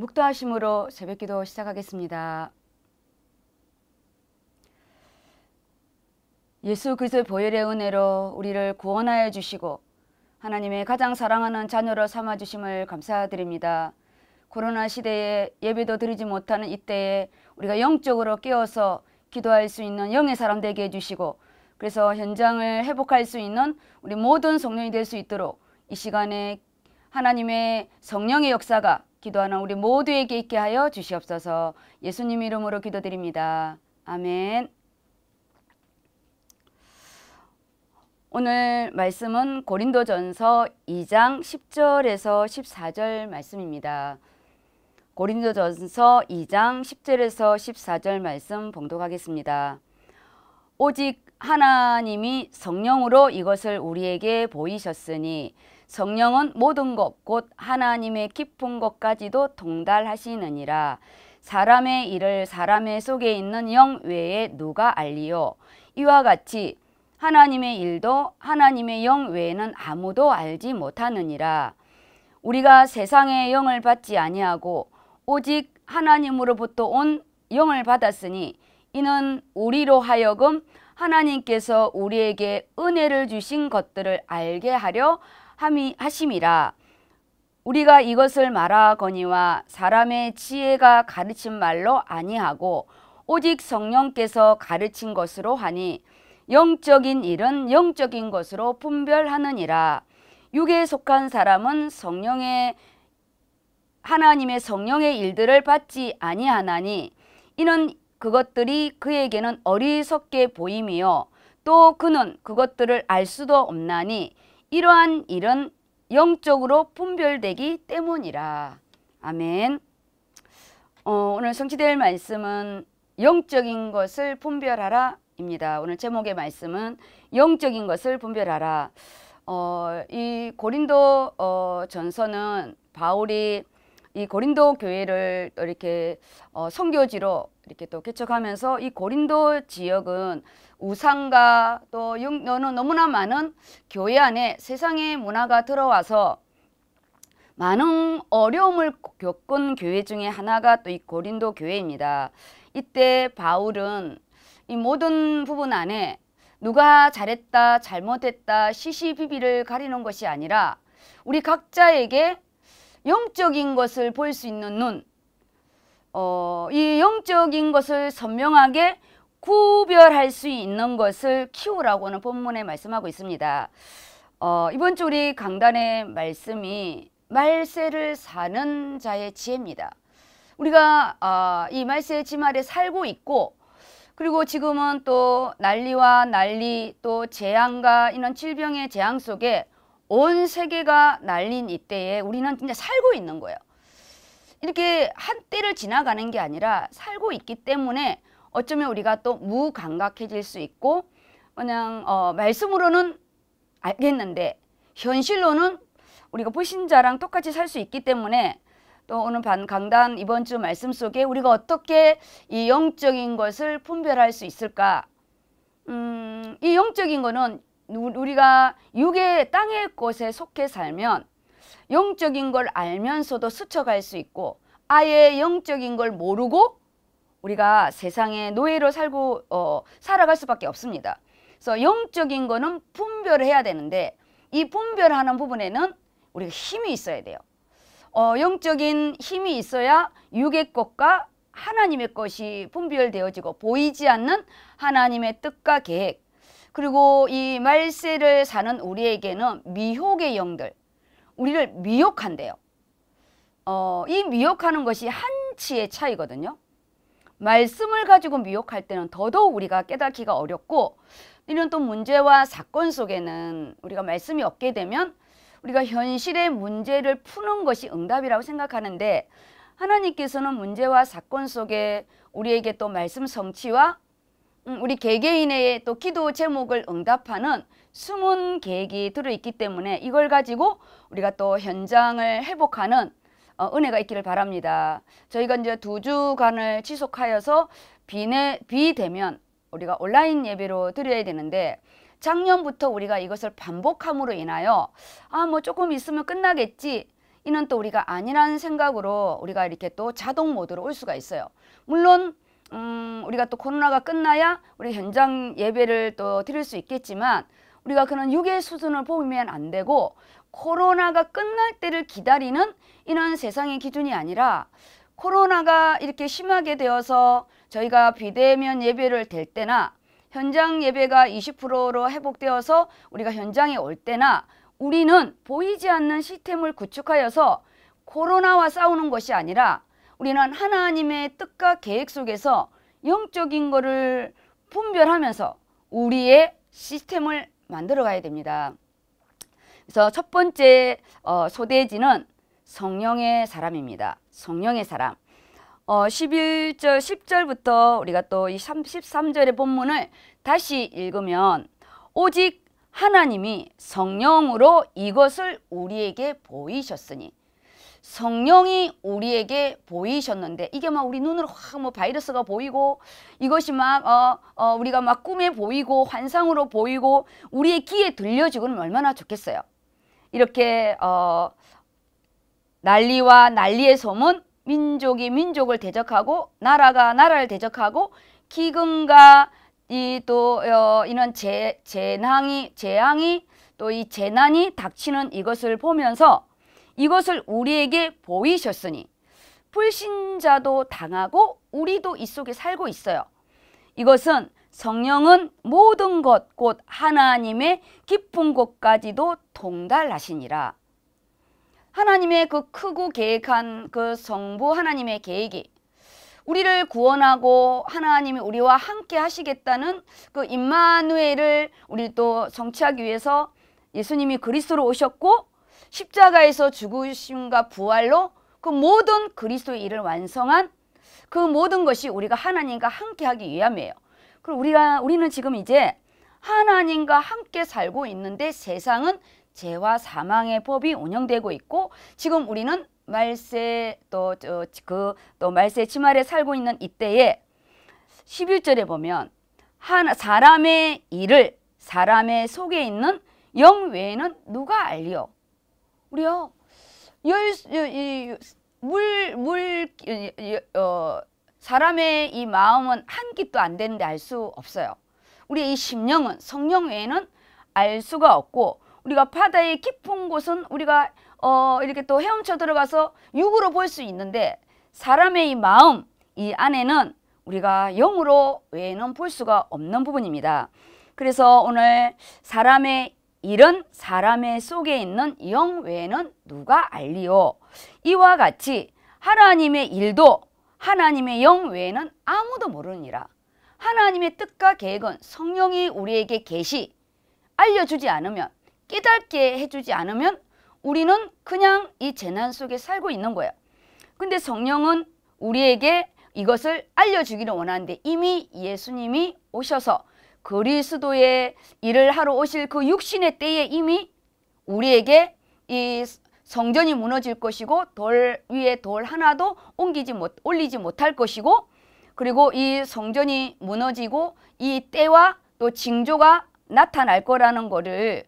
묵도하심으로 새벽기도 시작하겠습니다. 예수 그리스도의 보혈의 은혜로 우리를 구원하여 주시고 하나님의 가장 사랑하는 자녀로 삼아 주심을 감사드립니다. 코로나 시대에 예배도 드리지 못하는 이때에 우리가 영적으로 깨어서 기도할 수 있는 영의 사람 되게 해주시고 그래서 현장을 회복할 수 있는 우리 모든 성령이 될 수 있도록 이 시간에 하나님의 성령의 역사가 기도하는 우리 모두에게 있게 하여 주시옵소서. 예수님 이름으로 기도드립니다. 아멘. 오늘 말씀은 고린도전서 2장 10절에서 14절 말씀입니다. 고린도전서 2장 10절에서 14절 말씀 봉독하겠습니다. 오직 하나님이 성령으로 이것을 우리에게 보이셨으니 성령은 모든 것곧 하나님의 깊은 것까지도 동달하시느니라 사람의 일을 사람의 속에 있는 영 외에 누가 알리요 이와 같이 하나님의 일도 하나님의 영 외에는 아무도 알지 못하느니라 우리가 세상의 영을 받지 아니하고 오직 하나님으로부터 온 영을 받았으니 이는 우리로 하여금 하나님께서 우리에게 은혜를 주신 것들을 알게 하려 하심이라 우리가 이것을 말하거니와 사람의 지혜가 가르친 말로 아니하고 오직 성령께서 가르친 것으로 하니 영적인 일은 영적인 것으로 분별하느니라 육에 속한 사람은 성령의 하나님의 성령의 일들을 받지 아니하나니 이는 그것들이 그에게는 어리석게 보임이요 또 그는 그것들을 알 수도 없나니 이러한 일은 영적으로 분별되기 때문이라. 아멘. 어, 오늘 성취될 말씀은 영적인 것을 분별하라 입니다. 오늘 제목의 말씀은 영적인 것을 분별하라. 어, 이 고린도 어, 전서는 바울이 이 고린도 교회를 이렇게 어, 선교지로 이렇게 또 개척하면서 이 고린도 지역은 우상과 또 너무나 많은 교회 안에 세상의 문화가 들어와서 많은 어려움을 겪은 교회 중에 하나가 또 이 고린도 교회입니다. 이때 바울은 이 모든 부분 안에 누가 잘했다 잘못했다 시시비비를 가리는 것이 아니라 우리 각자에게 영적인 것을 볼 수 있는 눈, 어, 이 영적인 것을 선명하게 구별할 수 있는 것을 키우라고는 본문에 말씀하고 있습니다. 어, 이번 주 우리 강단의 말씀이 말세를 사는 자의 지혜입니다. 우리가 어, 이 말세의 지말에 살고 있고 그리고 지금은 또 난리와 난리 또 재앙과 이런 질병의 재앙 속에 온 세계가 날린 이때에 우리는 진짜 살고 있는 거예요. 이렇게 한때를 지나가는 게 아니라 살고 있기 때문에 어쩌면 우리가 또 무감각해질 수 있고 그냥 어, 말씀으로는 알겠는데 현실로는 우리가 불신자랑 똑같이 살 수 있기 때문에 또 오늘 반 강단 이번 주 말씀 속에 우리가 어떻게 이 영적인 것을 분별할 수 있을까? 음, 이 영적인 거는 우리가 육의 땅의 것에 속해 살면 영적인 걸 알면서도 스쳐갈 수 있고 아예 영적인 걸 모르고 우리가 세상의 노예로 살고 어, 살아갈 수밖에 없습니다. 그래서 영적인 거는 분별 해야 되는데 이 분별하는 부분에는 우리가 힘이 있어야 돼요. 어, 영적인 힘이 있어야 육의 것과 하나님의 것이 분별되어지고 보이지 않는 하나님의 뜻과 계획 그리고 이 말세를 사는 우리에게는 미혹의 영들, 우리를 미혹한대요. 어, 이 미혹하는 것이 한치의 차이거든요. 말씀을 가지고 미혹할 때는 더더욱 우리가 깨닫기가 어렵고 이런 또 문제와 사건 속에는 우리가 말씀이 없게 되면 우리가 현실의 문제를 푸는 것이 응답이라고 생각하는데 하나님께서는 문제와 사건 속에 우리에게 또 말씀 성취와 음, 우리 개개인의 또 기도 제목을 응답하는 숨은 계획이 들어있기 때문에 이걸 가지고 우리가 또 현장을 회복하는 어, 은혜가 있기를 바랍니다. 저희가 이제 두 주간을 지속하여서 비내, 비 되면 우리가 온라인 예배로 드려야 되는데 작년부터 우리가 이것을 반복함으로 인하여 아 뭐 조금 있으면 끝나겠지 이는 또 우리가 아니라는 생각으로 우리가 이렇게 또 자동 모드로 올 수가 있어요. 물론 음, 우리가 또 코로나가 끝나야 우리 현장 예배를 또 드릴 수 있겠지만 우리가 그런 육의 수준을 보면 안 되고 코로나가 끝날 때를 기다리는 이런 세상의 기준이 아니라 코로나가 이렇게 심하게 되어서 저희가 비대면 예배를 될 때나 현장 예배가 20%로 회복되어서 우리가 현장에 올 때나 우리는 보이지 않는 시스템을 구축하여서 코로나와 싸우는 것이 아니라 우리는 하나님의 뜻과 계획 속에서 영적인 것을 분별하면서 우리의 시스템을 만들어 가야 됩니다. 그래서 첫 번째 어, 소대지는 성령의 사람입니다. 성령의 사람. 어, 11절, 10절부터 우리가 또 이 13절의 본문을 다시 읽으면 오직 하나님이 성령으로 이것을 우리에게 보이셨으니 성령이 우리에게 보이셨는데 이게 막 우리 눈으로 확뭐 바이러스가 보이고 이것이 막 어, 어, 우리가 막 꿈에 보이고 환상으로 보이고 우리의 귀에 들려지고는 얼마나 좋겠어요. 이렇게 어, 난리와 난리의 소문 민족이 민족을 대적하고 나라가 나라를 대적하고 기근과 이또 어, 이런 재, 재앙이 재앙이 또 이 재난이 닥치는 이것을 보면서 이것을 우리에게 보이셨으니 불신자도 당하고 우리도 이 속에 살고 있어요. 이것은 성령은 모든 것곧 하나님의 깊은 곳까지도 동달하시니라. 하나님의 그 크고 계획한 그 성부 하나님의 계획이 우리를 구원하고 하나님이 우리와 함께 하시겠다는 그 임마누엘을 우리 또 성취하기 위해서 예수님이 그리스도로 오셨고 십자가에서 죽으심과 부활로 그 모든 그리스도의 일을 완성한 그 모든 것이 우리가 하나님과 함께 하기 위함이에요. 그리고 우리가 우리는 지금 이제 하나님과 함께 살고 있는데 세상은 죄와 사망의 법이 운영되고 있고 지금 우리는 말세 또 그, 또 말세 치말에 살고 있는 이때에 11절에 보면 하나 사람의 일을 사람의 속에 있는 영 외에는 누가 알리요? 우리요 열물물 어, 사람의 이 마음은 한 깃도 안 되는데 알 수 없어요. 우리의 이 심령은 성령 외에는 알 수가 없고 우리가 바다의 깊은 곳은 우리가 어, 이렇게 또 헤엄쳐 들어가서 육으로 볼 수 있는데 사람의 이 마음 이 안에는 우리가 영으로 외에는 볼 수가 없는 부분입니다. 그래서 오늘 사람의 이런 사람의 속에 있는 영 외에는 누가 알리오? 이와 같이 하나님의 일도 하나님의 영 외에는 아무도 모르니라. 하나님의 뜻과 계획은 성령이 우리에게 계시 알려주지 않으면 깨닫게 해주지 않으면 우리는 그냥 이 재난 속에 살고 있는 거예요. 근데 성령은 우리에게 이것을 알려주기를 원하는데 이미 예수님이 오셔서 그리스도의 일을 하러 오실 그 육신의 때에 이미 우리에게 이 성전이 무너질 것이고 돌 위에 돌 하나도 옮기지 못 올리지 못할 것이고 그리고 이 성전이 무너지고 이 때와 또 징조가 나타날 거라는 거를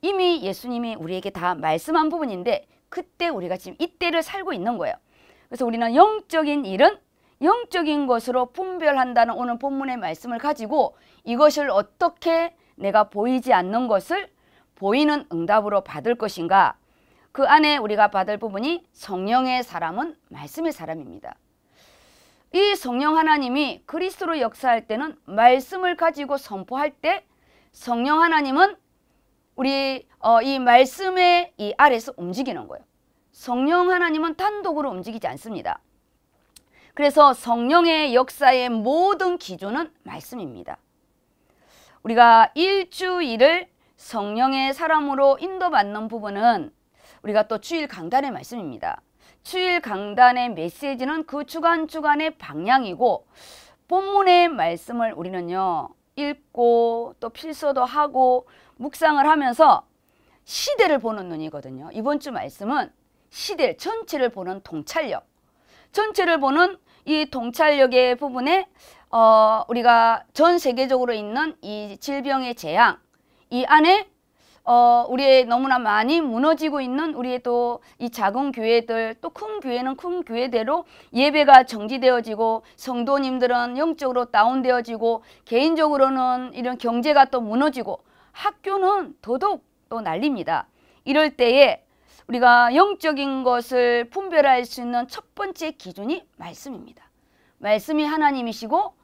이미 예수님이 우리에게 다 말씀한 부분인데 그때 우리가 지금 이 때를 살고 있는 거예요. 그래서 우리는 영적인 일은 영적인 것으로 분별한다는 오늘 본문의 말씀을 가지고 이것을 어떻게 내가 보이지 않는 것을 보이는 응답으로 받을 것인가 그 안에 우리가 받을 부분이 성령의 사람은 말씀의 사람입니다. 이 성령 하나님이 그리스도로 역사할 때는 말씀을 가지고 선포할 때 성령 하나님은 우리 어, 이 말씀의 이 아래서 움직이는 거예요. 성령 하나님은 단독으로 움직이지 않습니다. 그래서 성령의 역사의 모든 기준은 말씀입니다. 우리가 일주일을 성령의 사람으로 인도받는 부분은 우리가 또 주일 강단의 말씀입니다. 주일 강단의 메시지는 그 주간 주간의 방향이고 본문의 말씀을 우리는요 읽고 또 필서도 하고 묵상을 하면서 시대를 보는 눈이거든요. 이번 주 말씀은 시대 전체를 보는 통찰력, 전체를 보는 이 동찰력의 부분에 어, 우리가 전 세계적으로 있는 이 질병의 재앙 이 안에 어, 우리의 너무나 많이 무너지고 있는 우리의 또 이 작은 교회들 또 큰 교회는 큰 교회대로 예배가 정지되어지고 성도님들은 영적으로 다운되어지고 개인적으로는 이런 경제가 또 무너지고 학교는 더더욱 또 난립니다. 이럴 때에 우리가 영적인 것을 분별할 수 있는 첫 번째 기준이 말씀입니다. 말씀이 하나님이시고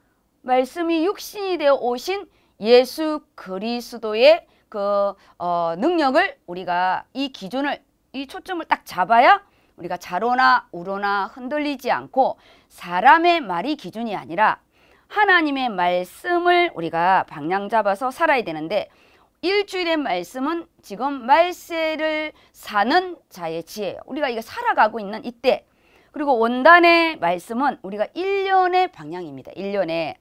말씀이 육신이 되어 오신 예수 그리스도의 그 어, 능력을 우리가 이 기준을 이 초점을 딱 잡아야 우리가 자로나 우로나 흔들리지 않고 사람의 말이 기준이 아니라 하나님의 말씀을 우리가 방향 잡아서 살아야 되는데 일주일의 말씀은 지금 말세를 사는 자의 지혜예요. 우리가 이거 살아가고 있는 이때 그리고 원단의 말씀은 우리가 일년의 방향입니다. 일년에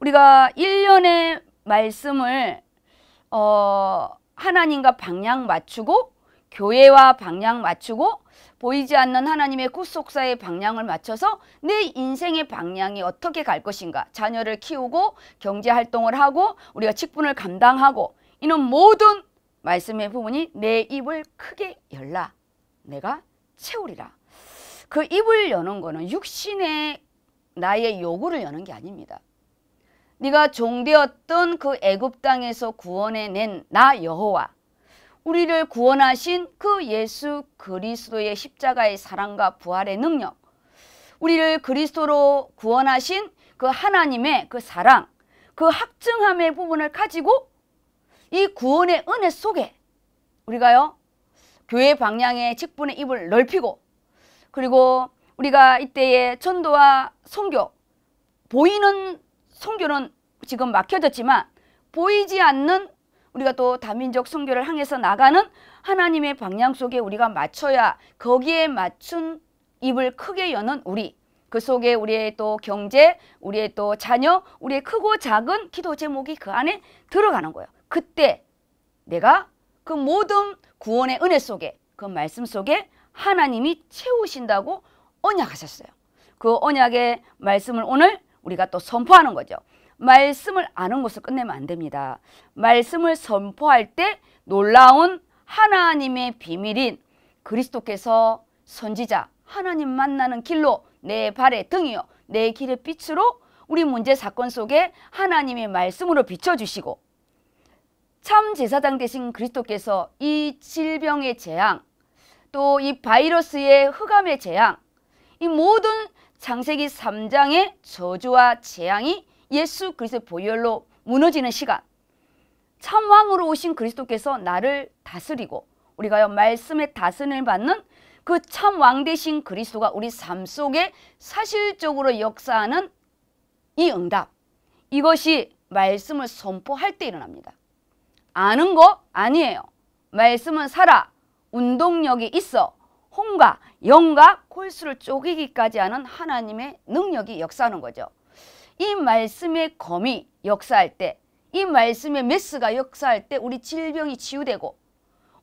우리가 1년의 말씀을 어, 하나님과 방향 맞추고 교회와 방향 맞추고 보이지 않는 하나님의 굿속사의 방향을 맞춰서 내 인생의 방향이 어떻게 갈 것인가 자녀를 키우고 경제활동을 하고 우리가 직분을 감당하고 이는 모든 말씀의 부분이 내 입을 크게 열라 내가 채우리라 그 입을 여는 거는 육신의 나의 요구를 여는 게 아닙니다 네가 종되었던 그 애굽 땅에서 구원해 낸 나 여호와 우리를 구원하신 그 예수 그리스도의 십자가의 사랑과 부활의 능력 우리를 그리스도로 구원하신 그 하나님의 그 사랑 그 확증함의 부분을 가지고 이 구원의 은혜 속에 우리가요 교회 방향의 직분의 입을 넓히고 그리고 우리가 이때에 전도와 성교 보이는 성교는 지금 막혀졌지만 보이지 않는 우리가 또 다민족 성교를 향해서 나가는 하나님의 방향 속에 우리가 맞춰야 거기에 맞춘 입을 크게 여는 우리 그 속에 우리의 또 경제, 우리의 또 자녀, 우리의 크고 작은 기도 제목이 그 안에 들어가는 거예요. 그때 내가 그 모든 구원의 은혜 속에 그 말씀 속에 하나님이 채우신다고 언약하셨어요. 그 언약의 말씀을 오늘 우리가 또 선포하는 거죠. 말씀을 아는 것을 끝내면 안 됩니다. 말씀을 선포할 때 놀라운 하나님의 비밀인 그리스도께서 선지자 하나님 만나는 길로 내 발의 등이요 내 길의 빛으로 우리 문제 사건 속에 하나님의 말씀으로 비춰주시고 참 제사장 되신 그리스도께서 이 질병의 재앙 또 이 바이러스의 흑암의 재앙 이 모든 창세기 3장의 저주와 재앙이 예수 그리스도의 보혈로 무너지는 시간 참왕으로 오신 그리스도께서 나를 다스리고 우리가 요 말씀의 다스림을 받는 그 참 왕 대신 그리스도가 우리 삶 속에 사실적으로 역사하는 이 응답 이것이 말씀을 선포할 때 일어납니다. 아는 거 아니에요. 말씀은 살아 운동력이 있어 혼과 영과 골수를 쪼개기까지 하는 하나님의 능력이 역사하는 거죠. 이 말씀의 검이 역사할 때, 이 말씀의 메스가 역사할 때 우리 질병이 치유되고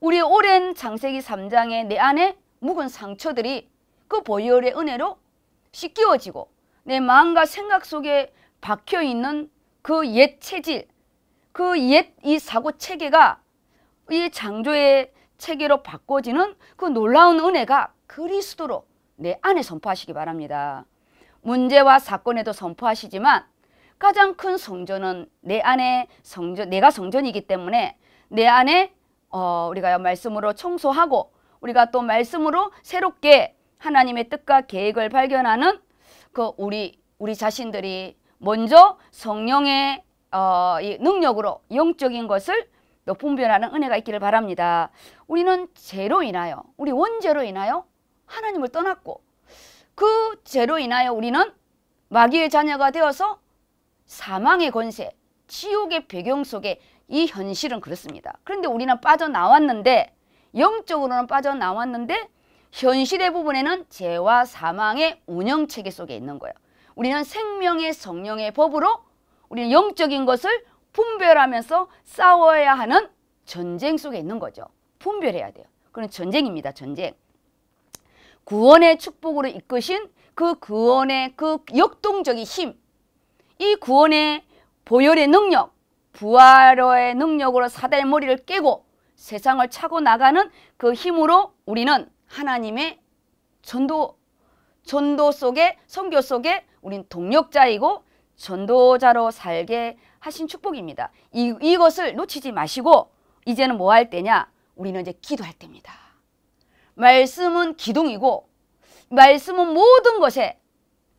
우리 오랜 장세기 3장의 내 안에 묵은 상처들이 그 보혈의 은혜로 씻기지고내 마음과 생각 속에 박혀있는 그 옛 체질, 그 옛 이 사고 체계가 이 창조의 체계로 바꿔지는 그 놀라운 은혜가 그리스도로 내 안에 선포하시기 바랍니다. 문제와 사건에도 선포하시지만 가장 큰 성전은 내 안에 성전, 내가 성전이기 때문에 내 안에 어, 우리가 말씀으로 청소하고 우리가 또 말씀으로 새롭게 하나님의 뜻과 계획을 발견하는 그 우리 우리 자신들이 먼저 성령의 어, 이 능력으로 영적인 것을 몇분 변하는 은혜가 있기를 바랍니다. 우리는 죄로 인하여 우리 원죄로 인하여 하나님을 떠났고 그 죄로 인하여 우리는 마귀의 자녀가 되어서 사망의 권세, 지옥의 배경 속에 이 현실은 그렇습니다. 그런데 우리는 빠져나왔는데 영적으로는 빠져나왔는데 현실의 부분에는 죄와 사망의 운영 체계 속에 있는 거예요. 우리는 생명의 성령의 법으로 우리는 영적인 것을 분별하면서 싸워야 하는 전쟁 속에 있는 거죠. 분별해야 돼요. 그런 전쟁입니다. 전쟁. 구원의 축복으로 이끄신 그 구원의 그 역동적인 힘, 이 구원의 보혈의 능력, 부활의 능력으로 사단 머리를 깨고 세상을 차고 나가는 그 힘으로 우리는 하나님의 전도 전도 속에 성교 속에 우린 동력자이고 전도자로 살게 하신 축복입니다. 이, 이것을 놓치지 마시고 이제는 뭐 할 때냐? 우리는 이제 기도할 때입니다. 말씀은 기둥이고 말씀은 모든 것에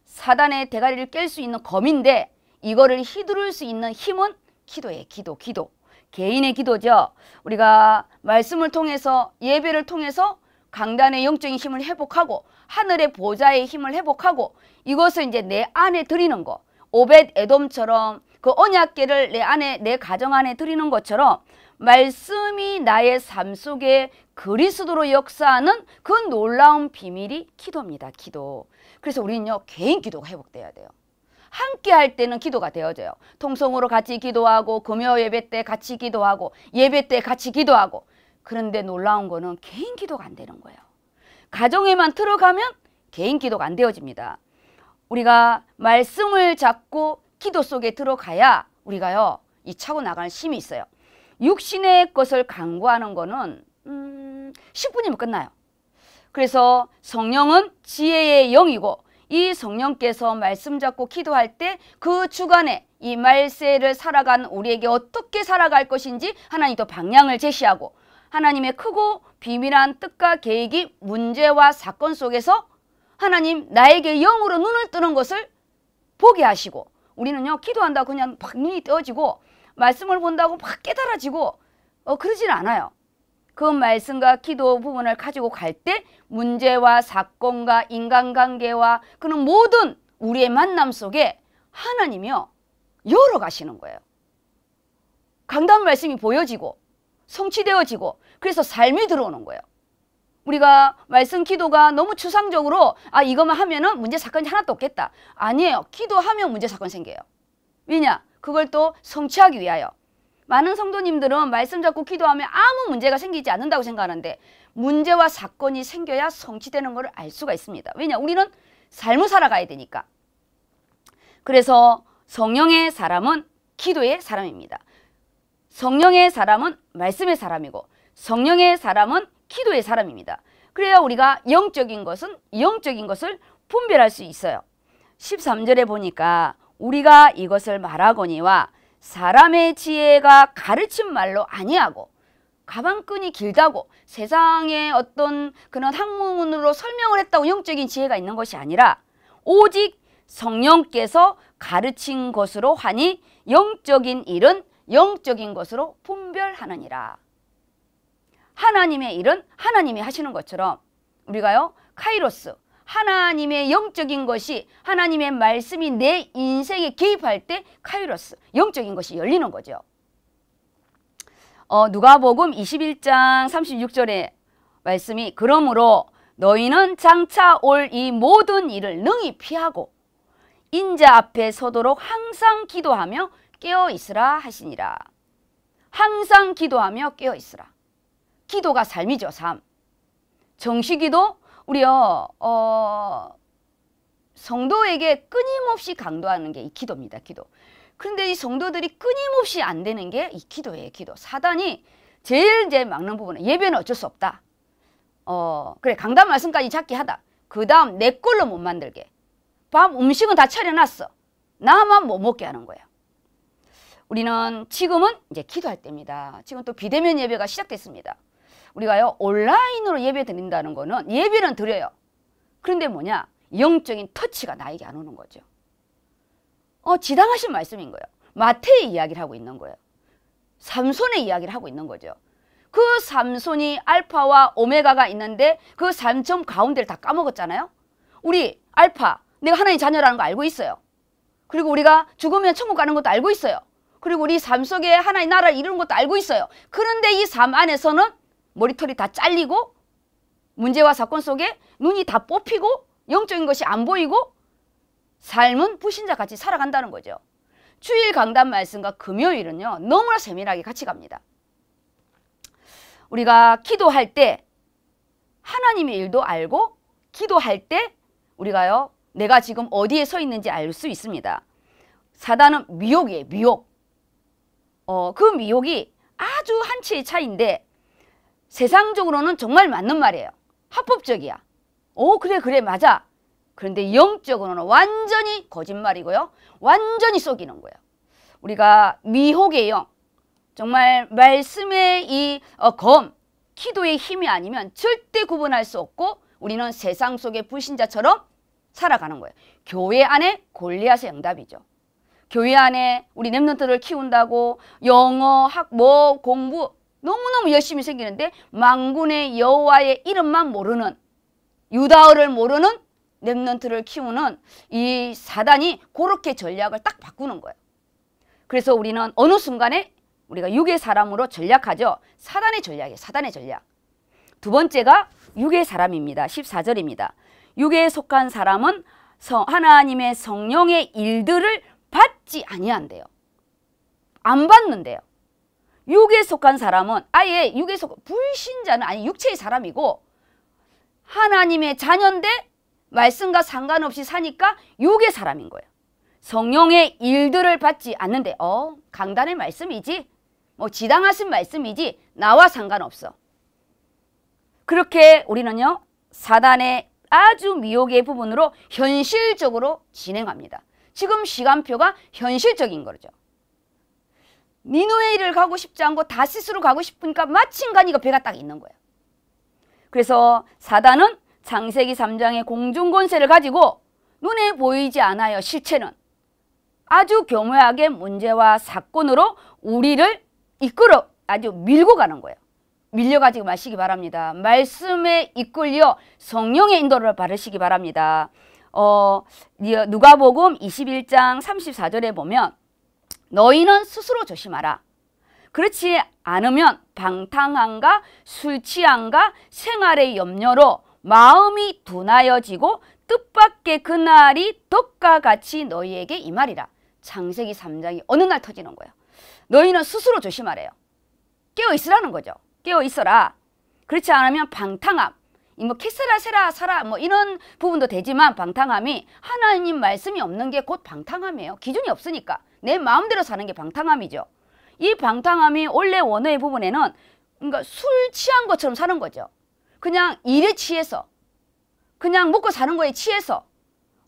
사단의 대가리를 깰 수 있는 검인데 이거를 휘두를 수 있는 힘은 기도예 기도, 기도. 개인의 기도죠. 우리가 말씀을 통해서 예배를 통해서 강단의 영적인 힘을 회복하고 하늘의 보좌의 힘을 회복하고 이것을 이제 내 안에 드리는 거 오벳 에돔처럼 그 언약계를 내 안에 내 가정 안에 드리는 것처럼 말씀이 나의 삶 속에 그리스도로 역사하는 그 놀라운 비밀이 기도입니다. 기도. 그래서 우리는요. 개인 기도가 회복돼야 돼요. 함께 할 때는 기도가 되어져요. 통성으로 같이 기도하고 금요 예배 때 같이 기도하고 예배 때 같이 기도하고 그런데 놀라운 거는 개인 기도가 안 되는 거예요. 가정에만 들어가면 개인 기도가 안 되어집니다. 우리가 말씀을 잡고 기도 속에 들어가야 우리가요 이 차고 나가는 힘이 있어요. 육신의 것을 강구하는 거는 음, 10분이면 끝나요. 그래서 성령은 지혜의 영이고 이 성령께서 말씀 잡고 기도할 때 그 주간에 이 말세를 살아간 우리에게 어떻게 살아갈 것인지 하나님 또 방향을 제시하고 하나님의 크고 비밀한 뜻과 계획이 문제와 사건 속에서 하나님 나에게 영으로 눈을 뜨는 것을 보게 하시고 우리는요 기도한다 그냥 막 눈이 떠지고 말씀을 본다고 막 깨달아지고 어, 그러지는 않아요. 그 말씀과 기도 부분을 가지고 갈 때 문제와 사건과 인간관계와 그런 모든 우리의 만남 속에 하나님이요 열어가시는 거예요. 강단 말씀이 보여지고 성취되어지고 그래서 삶이 들어오는 거예요. 우리가 말씀 기도가 너무 추상적으로 아 이것만 하면은 문제 사건이 하나도 없겠다. 아니에요. 기도하면 문제 사건 생겨요. 왜냐? 그걸 또 성취하기 위하여. 많은 성도님들은 말씀 잡고 기도하면 아무 문제가 생기지 않는다고 생각하는데 문제와 사건이 생겨야 성취되는 것을 알 수가 있습니다. 왜냐? 우리는 삶을 살아가야 되니까. 그래서 성령의 사람은 기도의 사람입니다. 성령의 사람은 말씀의 사람이고 성령의 사람은 기도의 사람입니다. 그래야 우리가 영적인 것은 영적인 것을 분별할 수 있어요. 13절에 보니까 우리가 이것을 말하거니와 사람의 지혜가 가르친 말로 아니하고 가방끈이 길다고 세상의 어떤 그런 학문으로 설명을 했다고 영적인 지혜가 있는 것이 아니라 오직 성령께서 가르친 것으로 하니 영적인 일은 영적인 것으로 분별하느니라. 하나님의 일은 하나님이 하시는 것처럼 우리가요 카이로스 하나님의 영적인 것이 하나님의 말씀이 내 인생에 개입할 때 카이로스 영적인 것이 열리는 거죠. 어, 누가복음 21장 36절에 말씀이 그러므로 너희는 장차 올 이 모든 일을 능히 피하고 인자 앞에 서도록 항상 기도하며 깨어 있으라 하시니라. 항상 기도하며 깨어 있으라. 기도가 삶이죠, 삶. 정시기도 우리요 어, 성도에게 끊임없이 강도하는 게 이 기도입니다, 기도. 그데이 성도들이 끊임없이 안 되는 게 이 기도예요, 기도. 사단이 제일 제 막는 부분은 예배는 어쩔 수 없다. 어, 그래, 강단 말씀까지 찾기 하다. 그 다음 내 걸로 못 만들게. 밤 음식은 다 차려놨어. 나만 못 먹게 하는 거예요. 우리는 지금은 이제 기도할 때입니다. 지금 또 비대면 예배가 시작됐습니다. 우리가요 온라인으로 예배 드린다는 거는 예배는 드려요. 그런데 뭐냐 영적인 터치가 나에게 안 오는 거죠. 어 지당하신 말씀인 거예요. 마태의 이야기를 하고 있는 거예요. 삼손의 이야기를 하고 있는 거죠. 그 삼손이 알파와 오메가가 있는데 그 삼점 가운데를 다 까먹었잖아요. 우리 알파 내가 하나님 자녀라는 거 알고 있어요. 그리고 우리가 죽으면 천국 가는 것도 알고 있어요. 그리고 우리 삶 속에 하나의 나라를 이루는 것도 알고 있어요. 그런데 이 삶 안에서는 머리털이 다 잘리고 문제와 사건 속에 눈이 다 뽑히고 영적인 것이 안 보이고 삶은 부신자 같이 살아간다는 거죠. 주일 강단 말씀과 금요일은요. 너무나 세밀하게 같이 갑니다. 우리가 기도할 때 하나님의 일도 알고 기도할 때 우리가요. 내가 지금 어디에 서 있는지 알 수 있습니다. 사단은 미혹이에요. 미혹. 어, 그 미혹이 아주 한치의 차인데 세상적으로는 정말 맞는 말이에요. 합법적이야. 오 어, 그래 그래 맞아. 그런데 영적으로는 완전히 거짓말이고요. 완전히 속이는 거예요. 우리가 미혹의 영, 정말 말씀의 이 어, 검, 기도의 힘이 아니면 절대 구분할 수 없고 우리는 세상 속의 불신자처럼 살아가는 거예요. 교회 안에 골리앗의 영답이죠. 교회 안에 우리 랩런트을 키운다고 영어, 학 뭐 공부 너무너무 열심히 생기는데 망군의 여호와의 이름만 모르는 유다어를 모르는 넥런트를 키우는 이 사단이 그렇게 전략을 딱 바꾸는 거예요. 그래서 우리는 어느 순간에 우리가 육의 사람으로 전략하죠. 사단의 전략이에요. 사단의 전략. 두 번째가 육의 사람입니다. 14절입니다. 육에 속한 사람은 성, 하나님의 성령의 일들을 받지 아니한대요. 안 받는데요. 육에 속한 사람은 아예 육에 속 불신자는 아니 육체의 사람이고 하나님의 자녀인데 말씀과 상관없이 사니까 육의 사람인 거예요. 성령의 일들을 받지 않는데 어 강단의 말씀이지 뭐 지당하신 말씀이지 나와 상관없어. 그렇게 우리는요 사단의 아주 미혹의 부분으로 현실적으로 진행합니다. 지금 시간표가 현실적인 거죠. 니누에이를 가고 싶지 않고 다시스로 가고 싶으니까 마침간이가 배가 딱 있는 거야. 그래서 사단은 창세기 3장의 공중권세를 가지고 눈에 보이지 않아요. 실체는. 아주 교묘하게 문제와 사건으로 우리를 이끌어 아주 밀고 가는 거예요. 밀려가지 마시기 바랍니다. 말씀에 이끌려 성령의 인도를 바르시기 바랍니다. 어, 누가복음 21장 34절에 보면 너희는 스스로 조심하라. 그렇지 않으면 방탕함과 술 취함과 생활의 염려로 마음이 둔하여지고 뜻밖의 그날이 독과 같이 너희에게 이 말이라. 창세기 3장이 어느 날 터지는 거예요. 너희는 스스로 조심하래요. 깨어 있으라는 거죠. 깨어 있어라. 그렇지 않으면 방탕함, 뭐 캐세라 세라 사라 뭐 이런 부분도 되지만 방탕함이 하나님 말씀이 없는 게 곧 방탕함이에요. 기준이 없으니까. 내 마음대로 사는 게 방탕함이죠. 이 방탕함이 원래 원어의 부분에는 그러니까 술 취한 것처럼 사는 거죠. 그냥 일에 취해서 그냥 먹고 사는 거에 취해서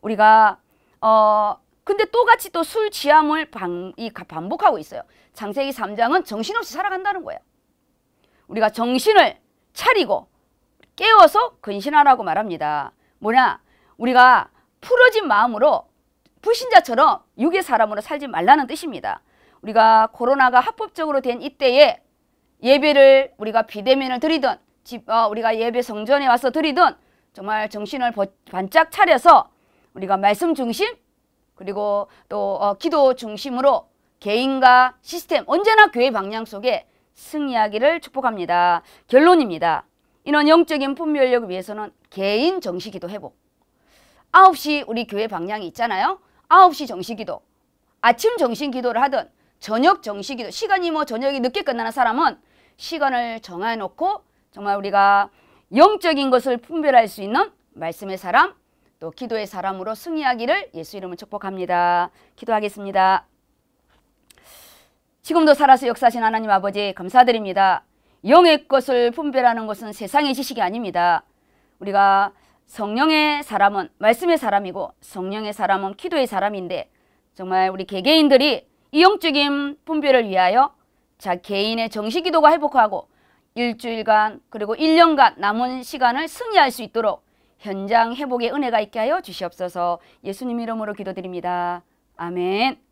우리가 어 근데 또같이또 술 취함을 방, 이, 반복하고 있어요. 장세기 3장은 정신없이 살아간다는 거예요. 우리가 정신을 차리고 깨워서 근신하라고 말합니다. 뭐냐? 우리가 풀어진 마음으로 불신자처럼 육의 사람으로 살지 말라는 뜻입니다. 우리가 코로나가 합법적으로 된 이때에 예배를 우리가 비대면을 드리던 집, 어, 우리가 예배 성전에 와서 드리던 정말 정신을 반짝 차려서 우리가 말씀 중심 그리고 또 어, 기도 중심으로 개인과 시스템 언제나 교회 방향 속에 승리하기를 축복합니다. 결론입니다. 이런 영적인 분별력을 위해서는 개인 정시기도 회복 9시 우리 교회 방향이 있잖아요. 9시 정시기도, 아침 정신기도를 하든 저녁 정시기도, 시간이 뭐 저녁이 늦게 끝나는 사람은 시간을 정해놓고 정말 우리가 영적인 것을 분별할 수 있는 말씀의 사람, 또 기도의 사람으로 승리하기를 예수 이름을 축복합니다. 기도하겠습니다. 지금도 살아서 역사하신 하나님 아버지 감사드립니다. 영의 것을 분별하는 것은 세상의 지식이 아닙니다. 우리가 성령의 사람은 말씀의 사람이고 성령의 사람은 기도의 사람인데 정말 우리 개개인들이 이용적인 분별을 위하여 자 개인의 정식 기도가 회복하고 일주일간 그리고 1년간 남은 시간을 승리할 수 있도록 현장 회복의 은혜가 있게 하여 주시옵소서 예수님 이름으로 기도드립니다. 아멘.